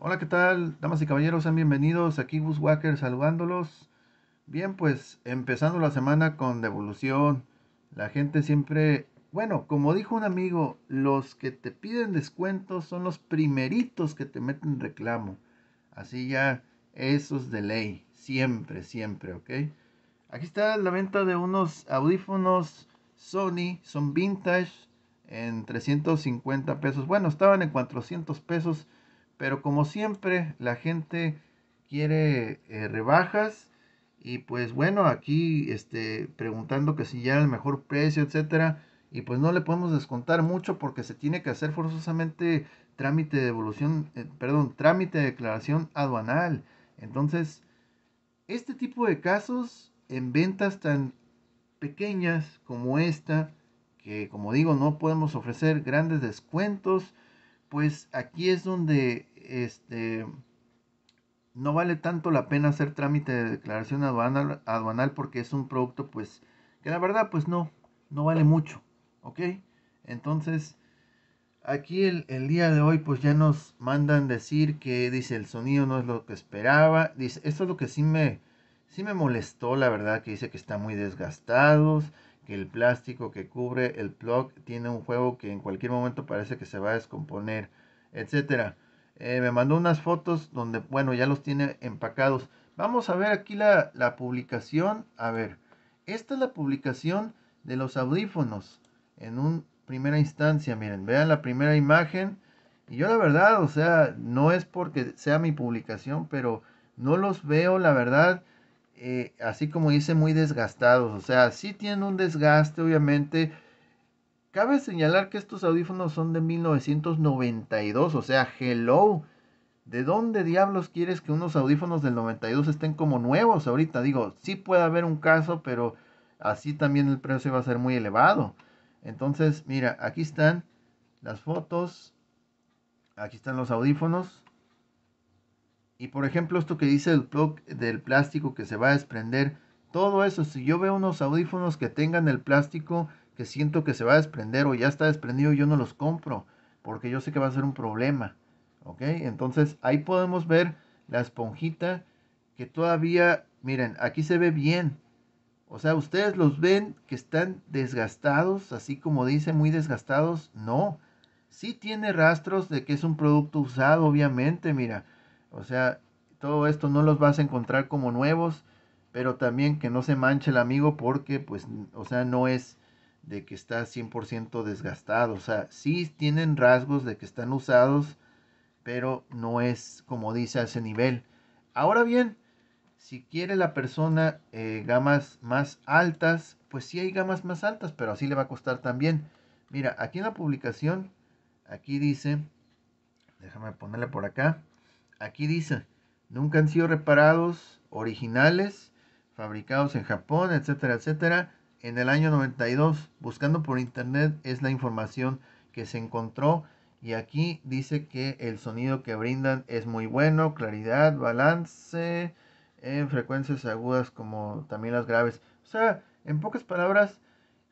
Hola, ¿qué tal? Damas y caballeros, sean bienvenidos. Aquí Gus saludándolos. Bien, pues empezando la semana con devolución. La gente siempre, bueno, como dijo un amigo, los que te piden descuentos son los primeritos que te meten reclamo. Así ya, eso es de ley. Siempre, siempre, ¿ok? Aquí está la venta de unos audífonos Sony, son vintage, en 350 pesos. Bueno, estaban en 400 pesos pero como siempre, la gente quiere eh, rebajas. Y pues bueno, aquí este, preguntando que si ya era el mejor precio, etcétera. Y pues no le podemos descontar mucho porque se tiene que hacer forzosamente trámite de evolución, eh, perdón, trámite de declaración aduanal. Entonces, este tipo de casos en ventas tan pequeñas como esta, que como digo, no podemos ofrecer grandes descuentos, pues aquí es donde este, no vale tanto la pena hacer trámite de declaración aduanal, aduanal porque es un producto pues que la verdad pues no, no vale mucho, ¿ok? Entonces, aquí el, día de hoy pues ya nos mandan decir que dice el sonido no es lo que esperaba, dice, esto es lo que sí me, sí me molestó la verdad, que dice que están muy desgastados, que el plástico que cubre el plug tiene un juego que en cualquier momento parece que se va a descomponer, etcétera. Eh, me mandó unas fotos donde, bueno, ya los tiene empacados. Vamos a ver aquí la, publicación. A ver, esta es la publicación de los audífonos en un primera instancia. Miren, vean la primera imagen. Y yo la verdad, o sea, no es porque sea mi publicación, pero no los veo, la verdad, eh, así como dice, muy desgastados. O sea, sí tienen un desgaste, obviamente Cabe señalar que estos audífonos son de 1992, o sea, hello. ¿De dónde diablos quieres que unos audífonos del 92 estén como nuevos ahorita? Digo, sí puede haber un caso, pero así también el precio va a ser muy elevado. Entonces, mira, aquí están las fotos, aquí están los audífonos. Y por ejemplo, esto que dice el plug del plástico que se va a desprender, todo eso, si yo veo unos audífonos que tengan el plástico que siento que se va a desprender o ya está desprendido, yo no los compro, porque yo sé que va a ser un problema. ¿Ok? Entonces ahí podemos ver la esponjita que todavía, miren, aquí se ve bien. O sea, ustedes los ven que están desgastados, así como dice, muy desgastados. No, sí tiene rastros de que es un producto usado, obviamente, mira. O sea, todo esto no los vas a encontrar como nuevos, pero también que no se manche el amigo porque, pues, o sea, no es de que está 100% desgastado. O sea, sí tienen rasgos de que están usados, pero no es como dice a ese nivel. Ahora bien, si quiere la persona eh, gamas más altas, pues sí hay gamas más altas, pero así le va a costar también. Mira, aquí en la publicación, aquí dice, déjame ponerle por acá, aquí dice, nunca han sido reparados, originales, fabricados en Japón, etcétera, etcétera en el año 92, buscando por internet, es la información que se encontró. Y aquí dice que el sonido que brindan es muy bueno, claridad, balance, en eh, frecuencias agudas como también las graves. O sea, en pocas palabras,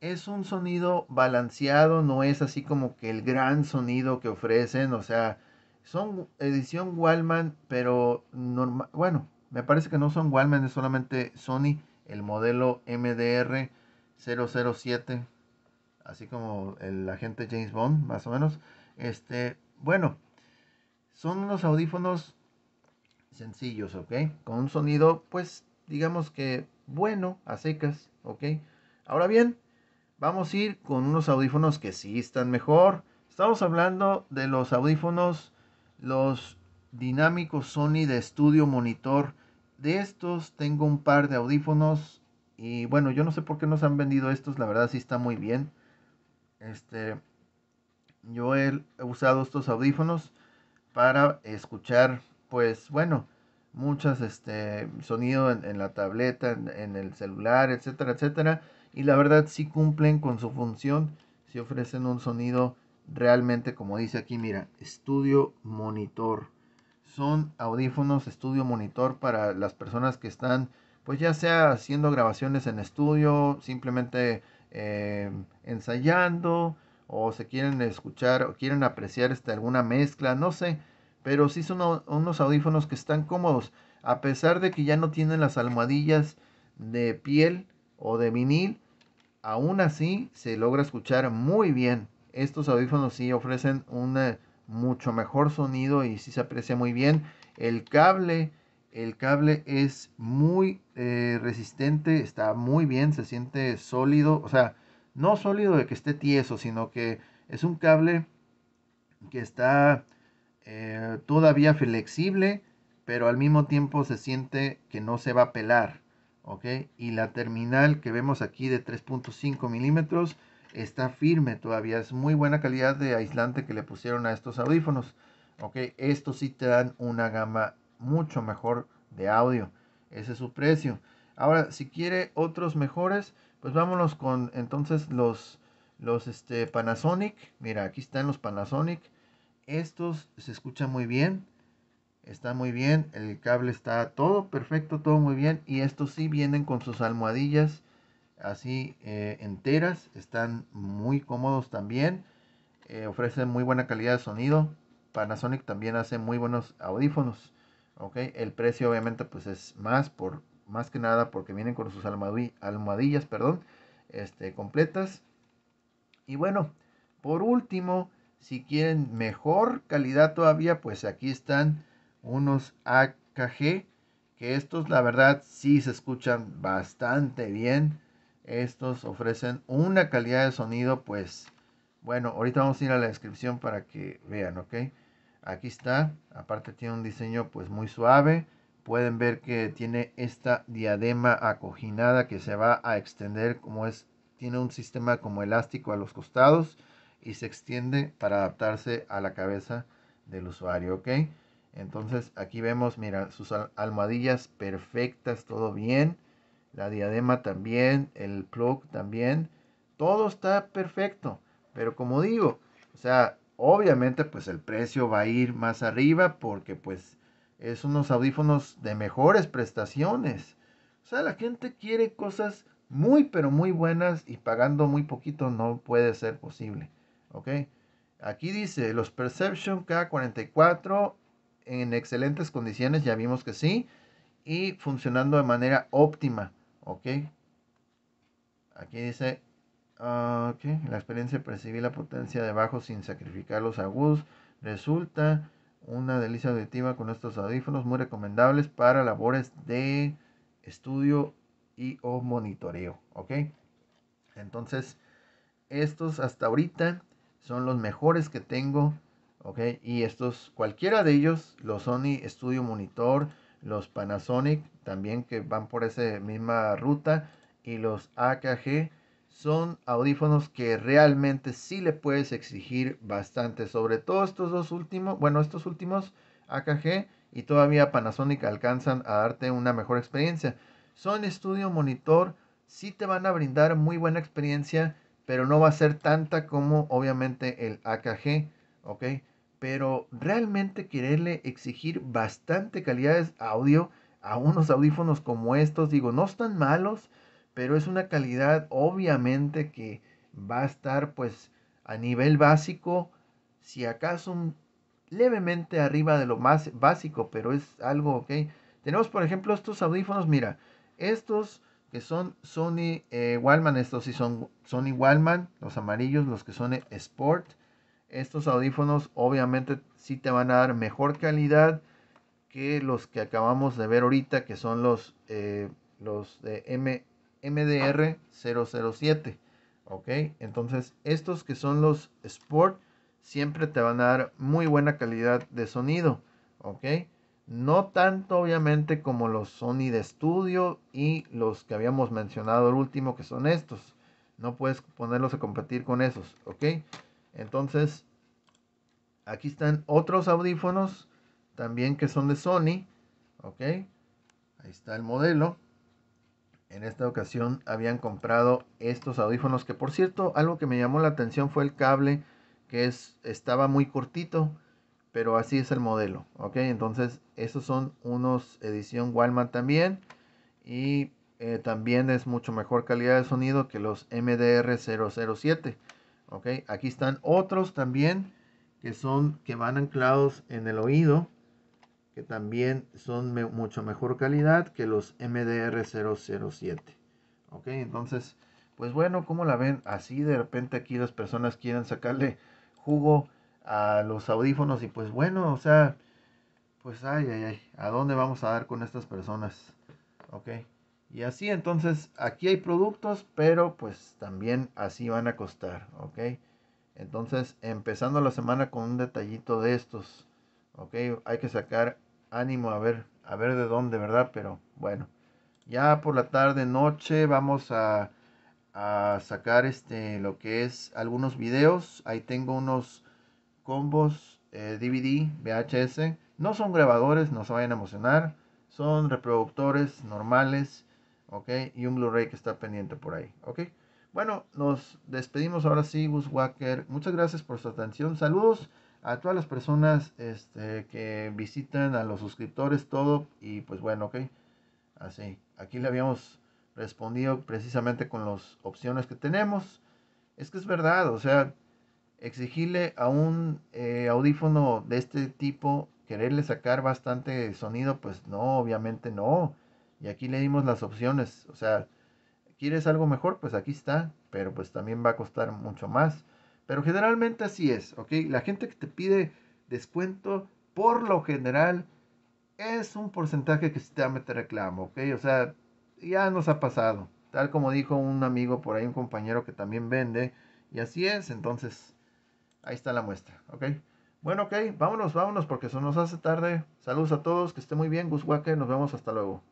es un sonido balanceado, no es así como que el gran sonido que ofrecen, o sea, son edición Wallman, pero bueno, me parece que no son Wallman, es solamente Sony, el modelo MDR 007, así como el agente James Bond, más o menos. Este, bueno, son unos audífonos sencillos, ¿ok? Con un sonido, pues, digamos que bueno, a secas, ¿ok? Ahora bien, vamos a ir con unos audífonos que sí están mejor. Estamos hablando de los audífonos, los dinámicos Sony de estudio monitor. De estos tengo un par de audífonos y bueno, yo no sé por qué nos han vendido estos, la verdad sí está muy bien. Este, yo he, usado estos audífonos para escuchar, pues bueno, muchas este sonido en, la tableta, en, el celular, etcétera, etcétera. Y la verdad sí cumplen con su función, si sí ofrecen un sonido realmente como dice aquí, mira, estudio monitor. Son audífonos estudio monitor para las personas que están pues ya sea haciendo grabaciones en estudio, simplemente eh, ensayando, o se quieren escuchar o quieren apreciar este, alguna mezcla, no sé, pero sí son unos audífonos que están cómodos, a pesar de que ya no tienen las almohadillas de piel o de vinil, aún así se logra escuchar muy bien. Estos audífonos sí ofrecen un eh, mucho mejor sonido y sí se aprecia muy bien. El cable el cable es muy eh, resistente, está muy bien, se siente sólido, o sea, no sólido de que esté tieso, sino que es un cable que está eh, todavía flexible, pero al mismo tiempo se siente que no se va a pelar, ¿ok? Y la terminal que vemos aquí de 3.5 milímetros está firme todavía, es muy buena calidad de aislante que le pusieron a estos audífonos, ¿ok? Estos sí te dan una gama mucho mejor de audio. Ese es su precio. Ahora, si quiere otros mejores, pues vámonos con entonces los, los este, Panasonic. Mira, aquí están los Panasonic. Estos se escuchan muy bien. Está muy bien. El cable está todo perfecto, todo muy bien. Y estos sí vienen con sus almohadillas así eh, enteras. Están muy cómodos también. Eh, ofrecen muy buena calidad de sonido. Panasonic también hace muy buenos audífonos. El precio obviamente pues es más, por, más que nada porque vienen con sus almohadillas perdón, este, completas. Y bueno, por último, si quieren mejor calidad todavía, pues aquí están unos AKG, que estos la verdad sí se escuchan bastante bien. Estos ofrecen una calidad de sonido, pues bueno, ahorita vamos a ir a la descripción para que vean, ¿ok? Aquí está, aparte tiene un diseño pues muy suave. Pueden ver que tiene esta diadema acoginada que se va a extender como es, tiene un sistema como elástico a los costados y se extiende para adaptarse a la cabeza del usuario, ¿ok? Entonces aquí vemos, mira, sus almohadillas perfectas, todo bien. La diadema también, el plug también. Todo está perfecto. Pero como digo, o sea, obviamente pues el precio va a ir más arriba porque pues es unos audífonos de mejores prestaciones. O sea, la gente quiere cosas muy pero muy buenas y pagando muy poquito no puede ser posible. ¿Ok? Aquí dice, los Perception K44 en excelentes condiciones, ya vimos que sí, y funcionando de manera óptima. ¿Ok? Aquí dice Ah, ok, La experiencia percibir la potencia de sin sacrificar los agudos. Resulta una delicia auditiva con estos audífonos muy recomendables para labores de estudio y o monitoreo. ¿Ok? Entonces, estos hasta ahorita son los mejores que tengo. ¿Ok? Y estos, cualquiera de ellos, los Sony Studio Monitor, los Panasonic también que van por esa misma ruta y los AKG son audífonos que realmente sí le puedes exigir bastante, sobre todo estos dos últimos, bueno, estos últimos AKG y todavía Panasonic alcanzan a darte una mejor experiencia. Son estudio monitor, sí te van a brindar muy buena experiencia, pero no va a ser tanta como obviamente el AKG, ¿ok? Pero realmente quererle exigir bastante calidad de audio a unos audífonos como estos, digo, no están malos, pero es una calidad obviamente que va a estar pues a nivel básico, si acaso levemente arriba de lo más básico, pero es algo, ok. Tenemos por ejemplo estos audífonos, mira, estos que son Sony eh, estos sí son Sony Wallman, los amarillos, los que son Sport. Estos audífonos obviamente sí te van a dar mejor calidad que los que acabamos de ver ahorita, que son los, de eh, los de MDR 007. ¿Ok? Entonces, estos que son los Sport siempre te van a dar muy buena calidad de sonido. ¿Ok? No tanto obviamente como los Sony de estudio y los que habíamos mencionado el último que son estos. No puedes ponerlos a competir con esos. ¿Ok? Entonces, aquí están otros audífonos también que son de Sony. ¿Ok? Ahí está el modelo en esta ocasión habían comprado estos audífonos que por cierto algo que me llamó la atención fue el cable que es, estaba muy cortito pero así es el modelo ok entonces estos son unos edición Walmart también y eh, también es mucho mejor calidad de sonido que los MDR007 ok aquí están otros también que son que van anclados en el oído que también son mucho mejor calidad que los MDR007. Ok, entonces, pues bueno, como la ven, así de repente aquí las personas quieren sacarle jugo a los audífonos y pues bueno, o sea, pues ay, ay, ay, ¿a dónde vamos a dar con estas personas? Ok. Y así entonces aquí hay productos, pero pues también así van a costar, ¿ok? Entonces empezando la semana con un detallito de estos, ¿ok? Hay que sacar ánimo a ver, a ver de dónde, ¿verdad? Pero bueno, ya por la tarde, noche, vamos a, a sacar este, lo que es algunos videos. Ahí tengo unos combos DVD, eh, VHS. No son grabadores, no se vayan a emocionar. Son reproductores normales, ¿ok? Y un Blu-ray que está pendiente por ahí, ¿ok? Bueno, nos despedimos ahora sí, Gus Walker Muchas gracias por su atención. Saludos a todas las personas este, que visitan, a los suscriptores, todo. Y pues bueno, ok. Así, aquí le habíamos respondido precisamente con las opciones que tenemos. Es que es verdad, o sea, exigirle a un eh, audífono de este tipo, quererle sacar bastante sonido, pues no, obviamente no. Y aquí le dimos las opciones, o sea, ¿quieres algo mejor? Pues aquí está, pero pues también va a costar mucho más. Pero generalmente así es, ¿ok? La gente que te pide descuento, por lo general, es un porcentaje que se te va a meter reclamo, ¿ok? O sea, ya nos ha pasado. Tal como dijo un amigo por ahí, un compañero que también vende. Y así es, entonces, ahí está la muestra, ¿ok? Bueno, ok, vámonos, vámonos, porque eso nos hace tarde. Saludos a todos, que esté muy bien, Gus nos vemos, hasta luego.